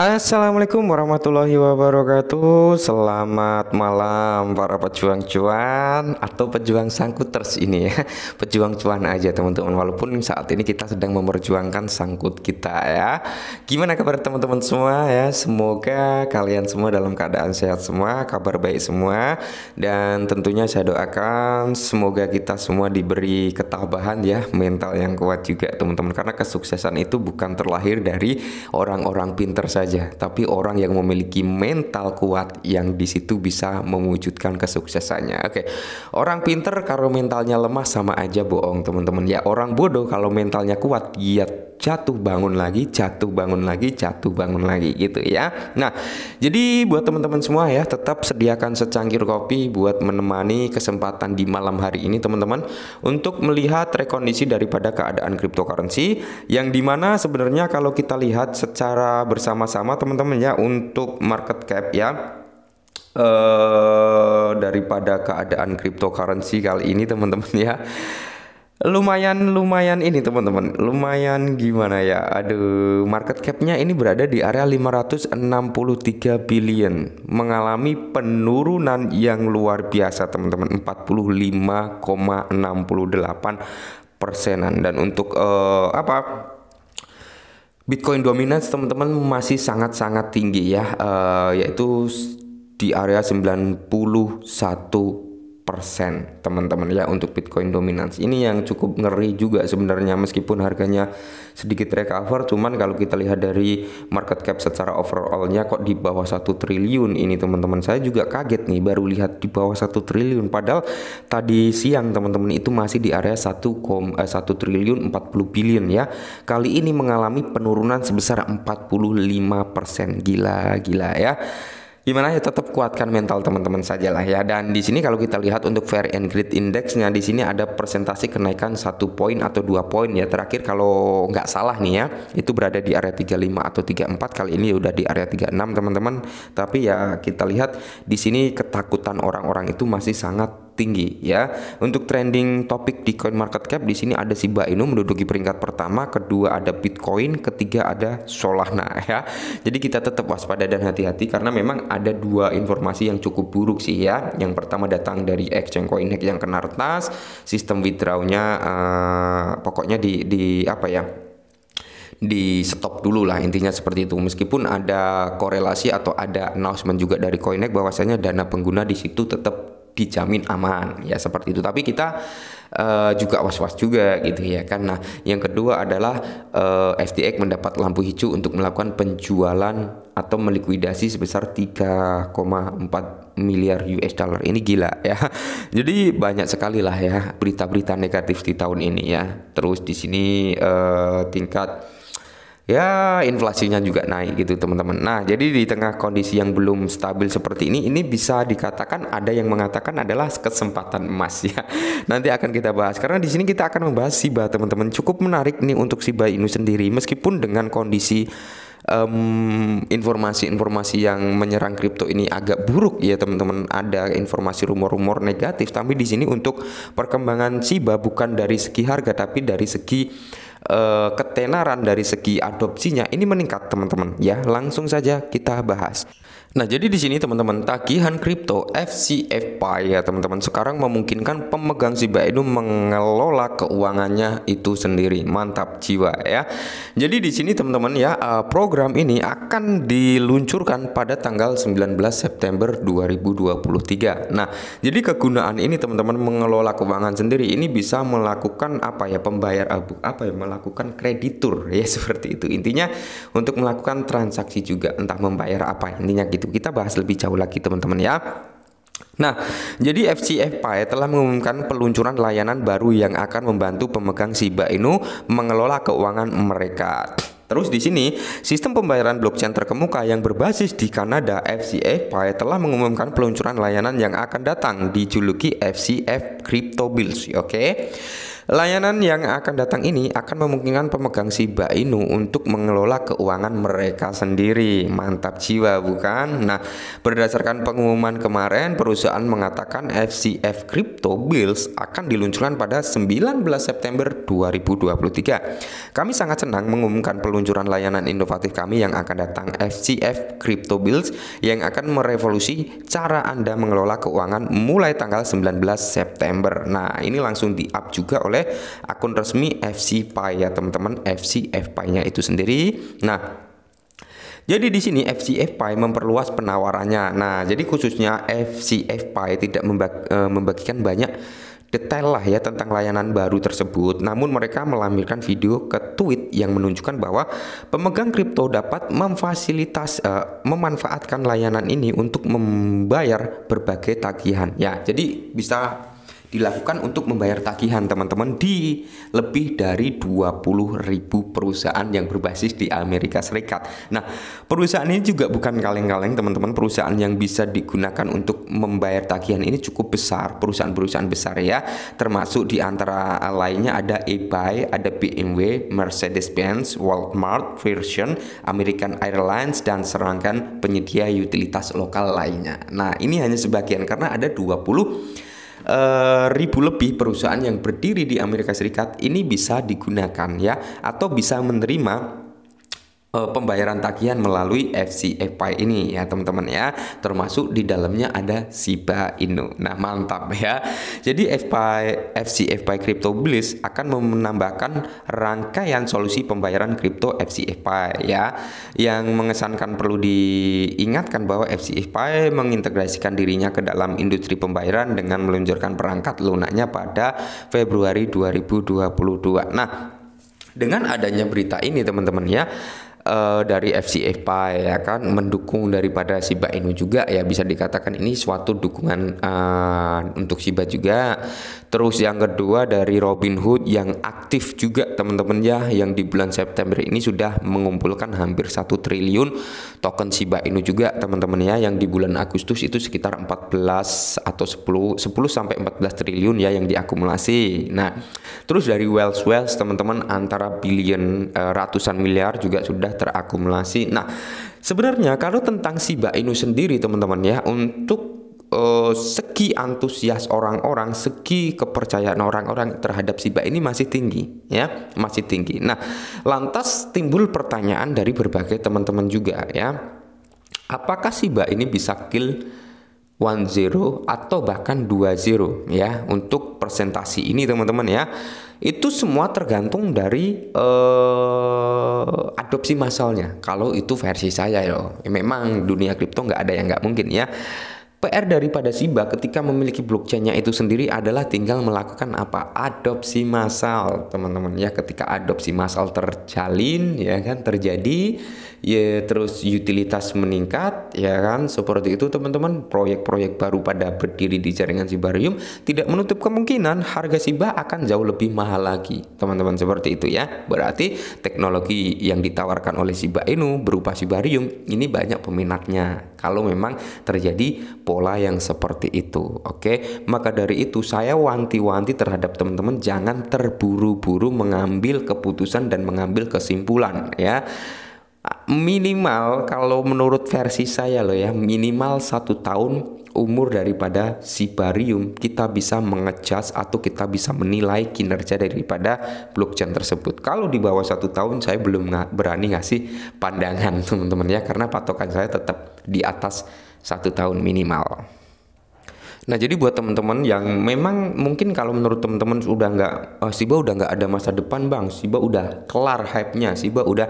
Assalamualaikum warahmatullahi wabarakatuh Selamat malam para pejuang cuan Atau pejuang sangkuters ini ya Pejuang cuan aja teman-teman Walaupun saat ini kita sedang memperjuangkan sangkut kita ya Gimana kabar teman-teman semua ya Semoga kalian semua dalam keadaan sehat semua Kabar baik semua Dan tentunya saya doakan Semoga kita semua diberi ketabahan ya Mental yang kuat juga teman-teman Karena kesuksesan itu bukan terlahir dari orang-orang pinter saja saja, tapi orang yang memiliki mental kuat yang di situ bisa mewujudkan kesuksesannya. Oke, okay. orang pinter kalau mentalnya lemah sama aja bohong teman-teman. Ya orang bodoh kalau mentalnya kuat giat jatuh bangun lagi, jatuh bangun lagi, jatuh bangun lagi gitu ya. Nah, jadi buat teman-teman semua ya, tetap sediakan secangkir kopi buat menemani kesempatan di malam hari ini teman-teman untuk melihat rekondisi daripada keadaan cryptocurrency yang dimana sebenarnya kalau kita lihat secara bersama-sama teman-teman ya untuk market cap ya eh daripada keadaan cryptocurrency kali ini teman-teman ya lumayan lumayan ini teman-teman lumayan gimana ya aduh market capnya ini berada di area 563 billion mengalami penurunan yang luar biasa teman-teman 45,68 persenan dan untuk uh, apa Bitcoin dominance teman-teman masih sangat-sangat tinggi ya uh, yaitu di area 91 persen teman-teman ya untuk Bitcoin dominance ini yang cukup ngeri juga sebenarnya meskipun harganya sedikit recover cuman kalau kita lihat dari market cap secara overallnya kok di bawah satu triliun ini teman-teman saya juga kaget nih baru lihat di bawah satu triliun padahal tadi siang teman-teman itu masih di area 1, eh, satu triliun 40 billion ya kali ini mengalami penurunan sebesar 45% gila gila ya gimana ya tetap kuatkan mental teman-teman saja lah ya. Dan di sini kalau kita lihat untuk fair and greed indexnya di sini ada presentasi kenaikan satu poin atau dua poin ya. Terakhir kalau nggak salah nih ya, itu berada di area 35 atau 34 kali ini udah di area 36 teman-teman. Tapi ya kita lihat di sini ketakutan orang-orang itu masih sangat tinggi ya. Untuk trending topik di Coin Market Cap di sini ada Shiba Inu menduduki peringkat pertama, kedua ada Bitcoin, ketiga ada Solana ya. Jadi kita tetap waspada dan hati-hati karena memang ada dua informasi yang cukup buruk sih ya. Yang pertama datang dari exchange CoinEx yang kena retas, sistem withdrawnya uh, pokoknya di di apa ya? di stop dulu lah intinya seperti itu meskipun ada korelasi atau ada announcement juga dari Coinex bahwasanya dana pengguna di situ tetap dijamin aman ya seperti itu tapi kita uh, juga was-was juga gitu ya kan nah yang kedua adalah uh, eh, FTX mendapat lampu hijau untuk melakukan penjualan atau melikuidasi sebesar 3,4 miliar US dollar ini gila ya jadi banyak sekali lah ya berita-berita negatif di tahun ini ya terus di sini uh, tingkat ya inflasinya juga naik gitu teman-teman. Nah, jadi di tengah kondisi yang belum stabil seperti ini, ini bisa dikatakan ada yang mengatakan adalah kesempatan emas ya. Nanti akan kita bahas karena di sini kita akan membahas Shiba teman-teman. Cukup menarik nih untuk Shiba Inu sendiri meskipun dengan kondisi informasi informasi-informasi yang menyerang kripto ini agak buruk ya teman-teman ada informasi rumor-rumor negatif tapi di sini untuk perkembangan Shiba bukan dari segi harga tapi dari segi uh, ketenaran dari segi adopsinya ini meningkat teman-teman ya langsung saja kita bahas Nah, jadi di sini teman-teman, tagihan kripto FCFPay ya teman-teman sekarang memungkinkan pemegang Shiba Inu mengelola keuangannya itu sendiri. Mantap jiwa ya. Jadi di sini teman-teman ya, eh, program ini akan diluncurkan pada tanggal 19 September 2023. Nah, jadi kegunaan ini teman-teman mengelola keuangan sendiri ini bisa melakukan apa ya pembayar apa ya lakukan kreditur ya seperti itu intinya untuk melakukan transaksi juga entah membayar apa intinya gitu kita bahas lebih jauh lagi teman-teman ya Nah, jadi FCF Pay e telah mengumumkan peluncuran layanan baru yang akan membantu pemegang Shiba Inu mengelola keuangan mereka. Terus di sini, sistem pembayaran blockchain terkemuka yang berbasis di Kanada FCF Pay e telah mengumumkan peluncuran layanan yang akan datang dijuluki FCF Crypto Bills, oke? Okay? Layanan yang akan datang ini akan memungkinkan pemegang Shiba Inu untuk mengelola keuangan mereka sendiri. Mantap jiwa bukan? Nah, berdasarkan pengumuman kemarin, perusahaan mengatakan FCF Crypto Bills akan diluncurkan pada 19 September 2023. Kami sangat senang mengumumkan peluncuran layanan inovatif kami yang akan datang FCF Crypto Bills yang akan merevolusi cara Anda mengelola keuangan mulai tanggal 19 September. Nah, ini langsung di-up juga oleh oleh akun resmi FC Pi ya teman-teman FC FPI-nya itu sendiri. Nah, jadi di sini FPI memperluas penawarannya. Nah, jadi khususnya FPI tidak e, membagikan banyak detail lah ya tentang layanan baru tersebut. Namun mereka melampirkan video ke tweet yang menunjukkan bahwa pemegang kripto dapat memfasilitas uh, memanfaatkan layanan ini untuk membayar berbagai tagihan. Ya, jadi bisa dilakukan untuk membayar tagihan teman-teman di lebih dari 20.000 perusahaan yang berbasis di Amerika Serikat. Nah, perusahaan ini juga bukan kaleng-kaleng teman-teman, perusahaan yang bisa digunakan untuk membayar tagihan ini cukup besar, perusahaan-perusahaan besar ya, termasuk di antara lainnya ada eBay, ada BMW, Mercedes-Benz, Walmart, Virgin, American Airlines dan serangkaian penyedia utilitas lokal lainnya. Nah, ini hanya sebagian karena ada 20 Eh, ribu lebih perusahaan yang berdiri di Amerika Serikat ini bisa digunakan ya atau bisa menerima Eh, pembayaran tagihan melalui FCFI ini ya teman-teman ya termasuk di dalamnya ada Siba Inu nah mantap ya jadi FPI, FCFI Crypto Bliss akan menambahkan rangkaian solusi pembayaran kripto FCFI ya yang mengesankan perlu diingatkan bahwa FCFI mengintegrasikan dirinya ke dalam industri pembayaran dengan meluncurkan perangkat lunaknya pada Februari 2022 nah dengan adanya berita ini teman-teman ya uh, dari FC ya kan mendukung daripada Shiba Inu juga ya bisa dikatakan ini suatu dukungan uh, untuk SIBA juga. Terus yang kedua dari Robin Hood yang aktif juga teman-teman ya yang di bulan September ini sudah mengumpulkan hampir satu triliun token Shiba Inu juga teman-teman ya yang di bulan Agustus itu sekitar 14 atau 10 10 sampai 14 triliun ya yang diakumulasi. Nah, terus dari Wells Wells teman-teman antara billion eh, ratusan miliar juga sudah terakumulasi. Nah, sebenarnya kalau tentang Shiba Inu sendiri teman-teman ya untuk uh, segi antusias orang-orang, segi kepercayaan orang-orang terhadap Siba ini masih tinggi, ya, masih tinggi. Nah, lantas timbul pertanyaan dari berbagai teman-teman juga, ya, apakah Siba ini bisa kill 10 atau bahkan dua zero, ya untuk presentasi ini teman-teman ya itu semua tergantung dari uh, adopsi masalnya kalau itu versi saya loh memang dunia kripto nggak ada yang nggak mungkin ya PR daripada Shiba ketika memiliki blockchainnya itu sendiri adalah tinggal melakukan apa adopsi massal teman-teman ya ketika adopsi massal terjalin ya kan terjadi ya terus utilitas meningkat ya kan seperti itu teman-teman proyek-proyek baru pada berdiri di jaringan Sibarium tidak menutup kemungkinan harga Siba akan jauh lebih mahal lagi teman-teman seperti itu ya berarti teknologi yang ditawarkan oleh Siba Inu berupa Sibarium ini banyak peminatnya kalau memang terjadi pola yang seperti itu oke maka dari itu saya wanti-wanti terhadap teman-teman jangan terburu-buru mengambil keputusan dan mengambil kesimpulan ya minimal kalau menurut versi saya loh ya minimal satu tahun umur daripada si barium kita bisa mengecas atau kita bisa menilai kinerja daripada blockchain tersebut kalau di bawah satu tahun saya belum nggak berani ngasih pandangan teman-teman ya karena patokan saya tetap di atas satu tahun minimal Nah jadi buat teman-teman yang memang mungkin kalau menurut teman-teman sudah nggak uh, oh, Siba udah nggak ada masa depan bang, Siba udah kelar hype-nya, Siba udah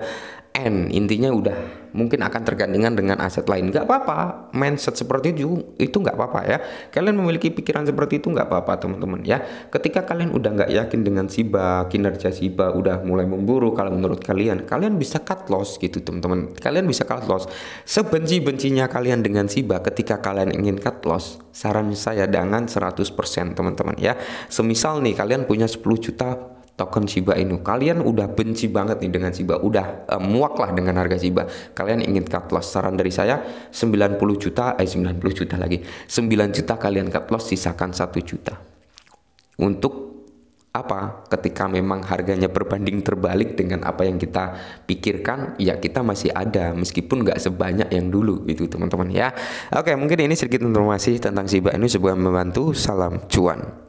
end intinya udah mungkin akan tergantikan dengan aset lain nggak apa-apa mindset seperti itu itu nggak apa-apa ya kalian memiliki pikiran seperti itu nggak apa-apa teman-teman ya ketika kalian udah nggak yakin dengan Siba kinerja Siba udah mulai memburu kalau menurut kalian kalian bisa cut loss gitu teman-teman kalian bisa cut loss sebenci-bencinya kalian dengan Siba ketika kalian ingin cut loss saran saya dengan 100% teman-teman ya semisal nih kalian punya 10 juta token Shiba Inu. Kalian udah benci banget nih dengan Shiba, udah uh, muak lah dengan harga Shiba. Kalian ingin cut loss. Saran dari saya 90 juta, eh 90 juta lagi. 9 juta kalian cut loss, sisakan 1 juta. Untuk apa ketika memang harganya berbanding terbalik dengan apa yang kita pikirkan ya kita masih ada meskipun nggak sebanyak yang dulu gitu teman-teman ya oke mungkin ini sedikit informasi tentang Shiba Inu sebuah membantu salam cuan